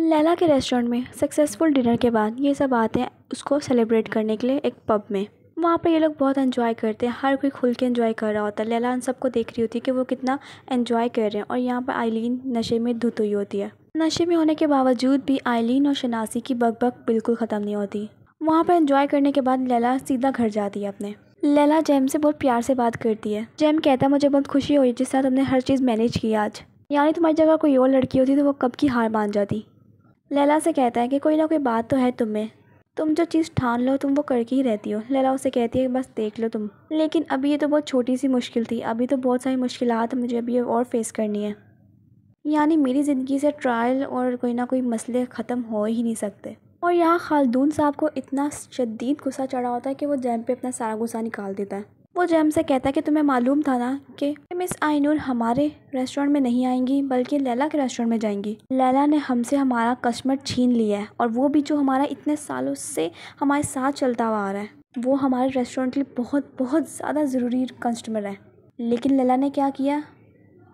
लैला के रेस्टोरेंट में successful dinner के बाद ये सब आते हैं उसको सेलिब्रेट करने के लिए एक पब में वहाँ पर ये लोग बहुत एंजॉय करते हैं हर कोई खुल के इन्जॉय कर रहा होता है लैला उन सबको देख रही होती है कि वो कितना इन्जॉय कर रहे हैं और यहाँ पर आइलिन नशे में धुत हुई होती है नशे में होने के बावजूद भी आइलिन और शनासी की बक बक बिल्कुल ख़त्म नहीं होती वहाँ पर इन्जॉय करने के बाद लैला सीधा घर जाती है अपने लैला जैम से बहुत प्यार से बात करती है जैम कहता है मुझे बहुत खुशी हुई जिस तरह तुमने हर चीज़ मैनेज की आज यानी तुम्हारी जगह कोई और लड़की होती तो वो कब की हार मान जाती लैला से कहता है कि कोई ना कोई बात तो है तुम्हें तुम जो चीज़ ठान लो तुम वो करके ही रहती हो लैला उसे कहती है कि बस देख लो तुम लेकिन अभी ये तो बहुत छोटी सी मुश्किल थी अभी तो बहुत सारी मुश्किल मुझे अभी और फेस करनी है यानी मेरी ज़िंदगी से ट्रायल और कोई ना कोई मसले ख़त्म हो ही नहीं सकते और यहाँ खालदून साहब को इतना शदीद गुस्सा चढ़ा होता है कि वो जैम पे अपना सारा गुस्सा निकाल देता है वो जैम से कहता है कि तुम्हें मालूम था ना कि मिस आइनूर हमारे रेस्टोरेंट में नहीं आएंगी बल्कि लैला के रेस्टोरेंट में जाएंगी लैला ने हमसे हमारा कस्टमर छीन लिया है और वो भी जो हमारा इतने सालों से हमारे साथ चलता हुआ आ रहा है वो हमारे रेस्टोरेंट के लिए बहुत बहुत ज़्यादा ज़रूरी कस्टमर है लेकिन लैला ने क्या किया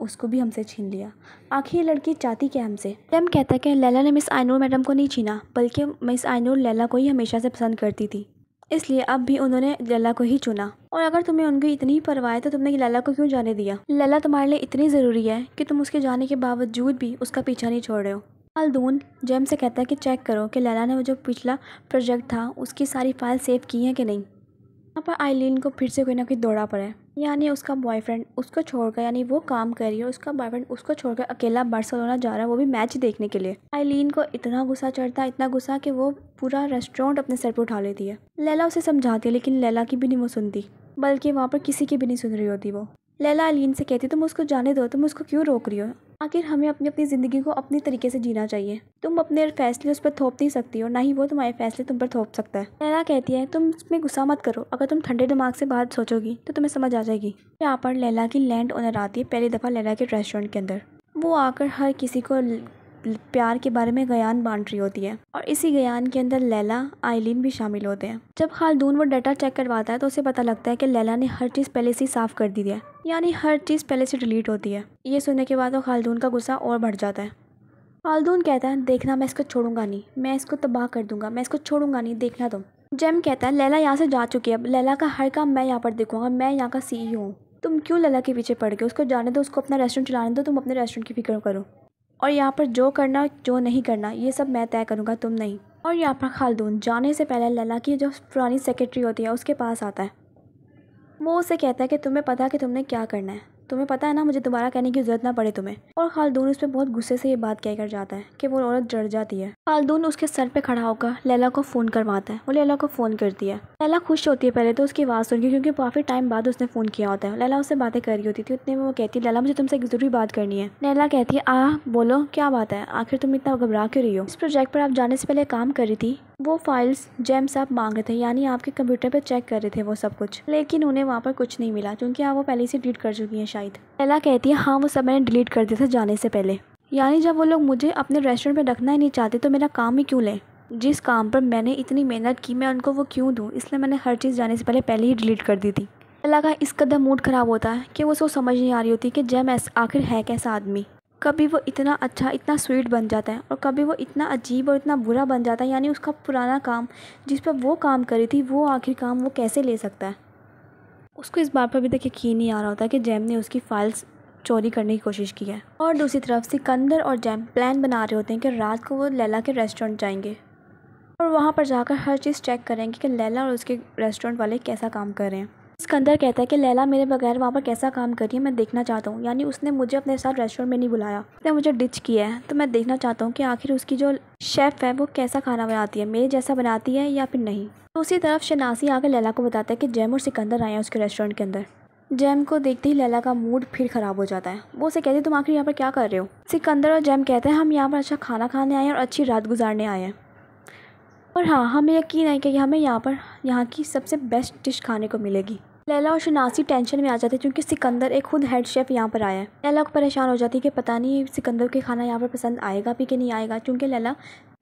उसको भी हमसे छीन लिया आखिर लड़की चाहती क्या हमसे मैम कहता है कि लैला ने मिस आइनूर मैडम को नहीं छीना बल्कि मिस आइनूर लैला को ही हमेशा से पसंद करती थी इसलिए अब भी उन्होंने लला को ही चुना और अगर तुम्हें उनकी इतनी ही परवाह है तो तुमने लला को क्यों जाने दिया लला तुम्हारे लिए इतनी ज़रूरी है कि तुम उसके जाने के बावजूद भी उसका पीछा नहीं छोड़ रहे हो अल्दून जेम से कहता है कि चेक करो कि लला ने वो जो पिछला प्रोजेक्ट था उसकी सारी फाइल सेव की है कि नहीं यहाँ पर आइलिन को फिर से कोई ना कोई दौड़ा पड़ा है यानी उसका बॉयफ्रेंड उसको छोड़कर यानी वो काम कर रही है उसका बॉयफ्रेंड उसको छोड़कर अकेला बार्सिलोना जा रहा है वो भी मैच देखने के लिए आइलीन को इतना गुस्सा चढ़ता है इतना गुस्सा कि वो पूरा रेस्टोरेंट अपने सर पर उठा लेती है लैला उसे समझाती है लेकिन लैला की भी नहीं वो सुनती बल्कि वहाँ पर किसी की भी नहीं सुन रही होती वो लैला आइलीन से कहती तुम उसको जाने दो तुम उसको क्यों रोक रही हो आखिर हमें अपनी अपनी ज़िंदगी को अपने तरीके से जीना चाहिए तुम अपने फैसले उस पर थोप नहीं सकती हो ना ही वो तुम्हारे फैसले तुम पर थोप सकता है लैला कहती है तुम इसमें गुस्सा मत करो अगर तुम ठंडे दिमाग से बात सोचोगी तो तुम्हें समझ आ जाएगी यहाँ पर लैला की लैंड ओनर आती है पहली दफ़ा लैला के रेस्टोरेंट के अंदर वो आकर हर किसी को प्यार के बारे में गयान बांट रही होती है और इसी गयान के अंदर लैला आइलिन भी शामिल होते हैं जब खालदून वो डाटा चेक करवाता है तो उसे पता लगता है कि लैला ने हर चीज़ पहले से साफ़ कर दी है यानी हर चीज़ पहले से डिलीट होती है ये सुनने के बाद वो खालदून का गुस्सा और बढ़ जाता है खालदून कहता है देखना मैं इसको छोड़ूंगा नहीं मैं इसको तबाह कर दूंगा मैं इसको छोड़ूंगा नहीं देखना तुम जैम कहता है लैला यहाँ से जा चुकी है अब लैला का हर काम मैं यहाँ पर देखूंगा मैं यहाँ का सी e हूँ तुम क्यों लैला के पीछे पड़ गए उसको जाने दो उसको अपना रेस्टोरेंट चलाने दो तुम अपने रेस्टोरेंट की फिक्र करो और यहाँ पर जो करना जो नहीं करना ये सब मैं तय करूँगा तुम नहीं और यहाँ पर खालदून जाने से पहले लला की जो पुरानी सेक्रेटरी होती है उसके पास आता है वो उसे कहता है कि तुम्हें पता कि तुमने क्या करना है तुम्हें पता है ना मुझे दोबारा कहने की जरूरत ना पड़े तुम्हें और खालदून उस पर बहुत गुस्से से ये बात कह कर जाता है कि वो औरत जड़ जाती है खालदून उसके सर पे खड़ा होकर लैला को फ़ोन करवाता है वो लैला को फ़ोन करती है लैला खुश होती है पहले तो उसकी आवाज़ सुनकर क्योंकि काफ़ी टाइम बाद उसने फ़ोन किया होता है लैला उससे बातें कर रही होती थी उतने में वो कहती है लैला मुझे तुमसे एक ज़रूरी बात करनी है लैला कहती है आ बोलो क्या बात है आखिर तुम इतना घबरा क्यों रही हो इस प्रोजेक्ट पर आप जाने से पहले काम कर रही थी वो फाइल्स जेम्स आप मांग रहे थे यानी आपके कंप्यूटर पर चेक कर रहे थे वो सब कुछ लेकिन उन्हें वहाँ पर कुछ नहीं मिला क्योंकि आप हाँ, वो पहले से डिलीट कर चुकी हैं शायद पहला कहती है हाँ वो सब मैंने डिलीट कर दिया था जाने से पहले यानी जब वो लोग मुझे अपने रेस्टोरेंट में रखना ही नहीं चाहते तो मेरा काम ही क्यों लें जिस काम पर मैंने इतनी मेहनत की मैं उनको वो क्यों दूँ इसलिए मैंने हर चीज़ जाने से पहले पहले ही डिलीट कर दी थी अला का इस कदम मूड ख़राब होता है कि उसको समझ नहीं आ रही होती कि जैम ऐसा आखिर है कैसा आदमी कभी वो इतना अच्छा इतना स्वीट बन जाता है और कभी वो इतना अजीब और इतना बुरा बन जाता है यानी उसका पुराना काम जिस पर वो काम करी थी वो आखिर काम वो कैसे ले सकता है उसको इस बात पर भी तक यकीन नहीं आ रहा होता कि जैम ने उसकी फाइल्स चोरी करने की कोशिश की है और दूसरी तरफ सिकंदर और जैम प्लान बना रहे होते हैं कि रात को वो लैला के रेस्टोरेंट जाएंगे और वहाँ पर जाकर हर चीज़ चेक करेंगे कि लैला और उसके रेस्टोरेंट वाले कैसा काम कर रहे हैं सिकंदर कहता है कि लैला मेरे बगैर वहाँ पर कैसा काम कर रही है मैं देखना चाहता हूँ यानी उसने मुझे अपने साथ रेस्टोरेंट में नहीं बुलाया उसने मुझे डिच किया है तो मैं देखना चाहता हूँ कि आखिर उसकी जो शेफ़ है वो कैसा खाना बनाती है मेरे जैसा बनाती है या फिर नहीं तो उसी तरफ शनासी आकर लैला को बताता है कि जैम और सिकंदर आए हैं उसके रेस्टोरेंट के अंदर जैम को देखते ही लैला का मूड फिर ख़राब हो जाता है वो उसे कहती है तुम आखिर यहाँ पर क्या कर रहे हो सिकंदर और जैम कहते हैं हम यहाँ पर अच्छा खाना खाने आए हैं और अच्छी रात गुजारने आए हैं और हाँ हमें यकीन है कि हमें यहाँ पर यहाँ की सबसे बेस्ट डिश खाने को मिलेगी लैला और शनासी टेंशन में आ जाते क्योंकि सिकंदर एक खुद हेड शेफ़ यहाँ पर आया है लैला को परेशान हो जाती है कि पता नहीं सिकंदर के खाना यहाँ पर पसंद आएगा भी कि नहीं आएगा क्योंकि लैला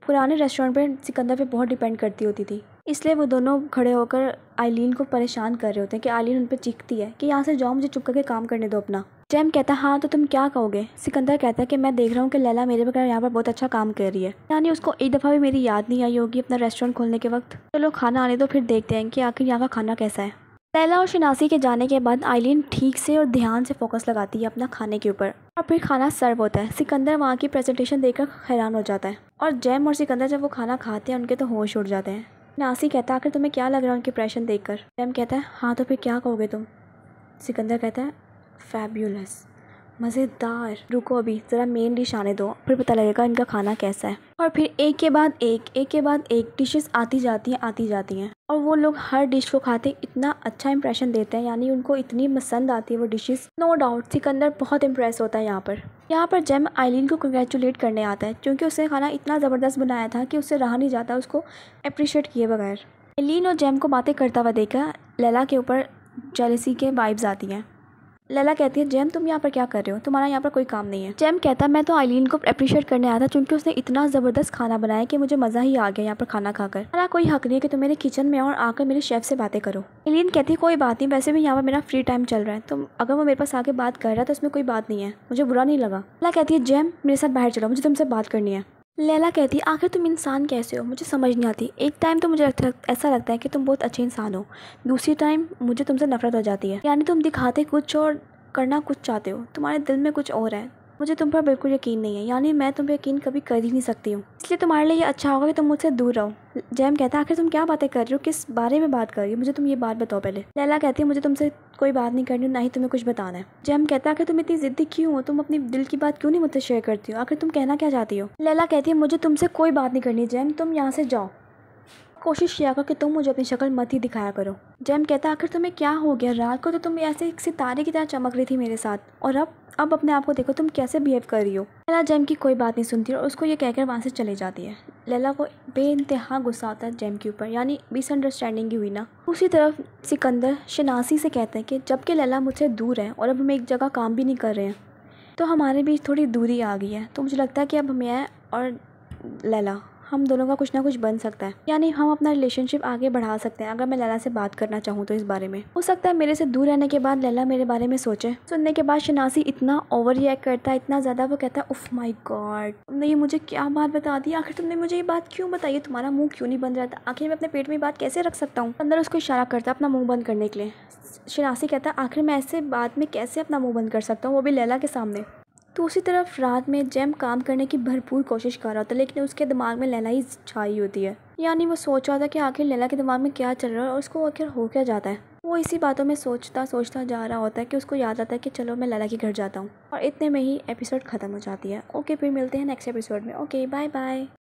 पुराने रेस्टोरेंट पर सिकंदर पर बहुत डिपेंड करती होती थी इसलिए वो दोनों खड़े होकर आइलिन को परेशान कर रहे होते हैं कि आइलिन उन पर चीखती है कि यहाँ से जाओ मुझे चुप करके काम करने दो अपना जैम कहता हाँ तो तुम क्या कहोगे सिकंदर कहता है कि मैं देख रहा हूँ कि लैला मेरे बगैर यहाँ पर बहुत अच्छा काम कर रही है यानी उसको एक दफ़ा भी मेरी याद नहीं आई होगी अपना रेस्टोरेंट खोलने के वक्त चलो खाना आने दो फिर देखते हैं कि आखिर यहाँ का खाना कैसा है लैला और शनासी के जाने के बाद आइलिन ठीक से और ध्यान से फोकस लगाती है अपना खाने के ऊपर और फिर खाना सर्व होता है सिकंदर वहाँ की प्रेजेंटेशन देखकर हैरान हो जाता है और जैम और सिकंदर जब वो खाना खाते हैं उनके तो होश उड़ जाते हैं नासी कहता है आखिर तुम्हें क्या लग रहा है उनकी प्रेशन कर जैम कहता है हाँ तो फिर क्या कहोगे तुम सिकंदर कहता है फैब्यूलस मज़ेदार रुको अभी ज़रा मेन डिश आने दो फिर पता लगेगा इनका खाना कैसा है और फिर एक के बाद एक एक के बाद एक डिशेस आती जाती हैं आती जाती हैं और वो लोग हर डिश को खाते इतना अच्छा इंप्रेशन देते हैं यानी उनको इतनी पसंद आती है वो डिशेस नो डाउट सिकंदर बहुत इंप्रेस होता है यहाँ पर यहाँ पर जैम आइलिन को कंग्रेचुलेट करने आता है क्योंकि उसने खाना इतना ज़बरदस्त बनाया था कि उससे रहा नहीं जाता उसको अप्रिशिएट किए बगैर एलिन और जैम को बातें करता हुआ देखा लैला के ऊपर जेलसी के वाइब्स आती हैं लैला कहती है जैम तुम यहाँ पर क्या कर रहे हो तुम्हारा यहाँ पर कोई काम नहीं है जैम कहता मैं तो आइलिन को अप्रिशिएट करने आया था क्योंकि उसने इतना ज़बरदस्त खाना बनाया कि मुझे मज़ा ही आ गया यहाँ पर खाना खाकर मेरा कोई हक नहीं है कि तुम मेरे किचन में और आकर मेरे शेफ़ से बातें करो आइलिन कहती है कोई बात नहीं वैसे भी यहाँ पर मेरा फ्री टाइम चल रहा है तो अगर वो मेरे पास आके बात कर रहा है तो उसमें कोई बात नहीं है मुझे बुरा नहीं लगा लैला कहती है जैम मेरे साथ बाहर चलो मुझे तुमसे बात करनी है लैला कहती आखिर तुम इंसान कैसे हो मुझे समझ नहीं आती एक टाइम तो मुझे ऐसा लगता है कि तुम बहुत अच्छे इंसान हो दूसरी टाइम मुझे तुमसे नफरत हो जाती है यानी तुम दिखाते कुछ और करना कुछ चाहते हो तुम्हारे दिल में कुछ और है मुझे तुम पर बिल्कुल यकीन नहीं है यानी मैं तुम पर यकीन कभी कर ही नहीं सकती हूँ इसलिए तुम्हारे लिए अच्छा होगा कि तुम मुझसे दूर रहो जैम कहता है आखिर तुम क्या बातें कर रही हो किस बारे में बात कर रही हो मुझे तुम ये बात बताओ पहले लैला कहती है मुझे तुमसे कोई बात नहीं करनी ना ही तुम्हें कुछ बताना है जैम कहता है आखिर तुम इतनी ज़िद्दी क्यों हो तुम अपनी दिल की बात क्यों नहीं मुझसे शेयर करती हो आखिर तुम कहना क्या चाहती हो लैला कहती है मुझे तुमसे कोई बात नहीं करनी जैम तुम यहाँ से जाओ कोशिश किया करो कि तुम मुझे अपनी शक्ल मत ही दिखाया करो जैम कहता आखिर तुम्हें क्या हो गया रात को तो तुम ऐसे एक सितारे की तरह चमक रही थी मेरे साथ और अब अब अपने आप को देखो तुम कैसे बिहेव कर रही हो लैला जैम की कोई बात नहीं सुनती और उसको ये कहकर वहाँ से चले जाती है लैला को बे इंतहा गुस्सा आता है जैम के ऊपर यानी मिसअंडरस्टैंडिंग ही हुई ना उसी तरफ सिकंदर शनासी से कहते हैं कि जबकि लैला मुझसे दूर है और अब हम एक जगह काम भी नहीं कर रहे हैं तो हमारे बीच थोड़ी दूरी आ गई है तो मुझे लगता है कि अब मैं और लैला हम दोनों का कुछ ना कुछ बन सकता है यानी हम अपना रिलेशनशिप आगे बढ़ा सकते हैं अगर मैं लैला से बात करना चाहूँ तो इस बारे में हो सकता है मेरे से दूर रहने के बाद लैला मेरे बारे में सोचे सुनने के बाद शनासी इतना ओवर रिएक्ट करता है इतना ज़्यादा वो कहता है उफ माई गॉड तुमने ये मुझे क्या बात बता दी आखिर तुमने मुझे ये बात क्यों बताई तुम्हारा मुँह क्यों नहीं बंद रहता आखिर मैं अपने पेट में बात कैसे रख सकता हूँ अंदर उसको इशारा करता है अपना मुँह बंद करने के लिए शनासी कहता है आखिर मैं ऐसे बात में कैसे अपना मुँह बंद कर सकता हूँ वो भी लैला के सामने तो उसी तरफ रात में जैम काम करने की भरपूर कोशिश कर रहा होता है लेकिन उसके दिमाग में लैला ही छाई होती है यानी वो सोच रहा था कि आखिर लैला के दिमाग में क्या चल रहा है और उसको आखिर हो क्या जाता है वो इसी बातों में सोचता सोचता जा रहा होता है कि उसको याद आता है कि चलो मैं लैला के घर जाता हूँ और इतने में ही एपिसोड ख़त्म हो जाती है ओके फिर मिलते हैं नेक्स्ट एपिसोड में ओके बाय बाय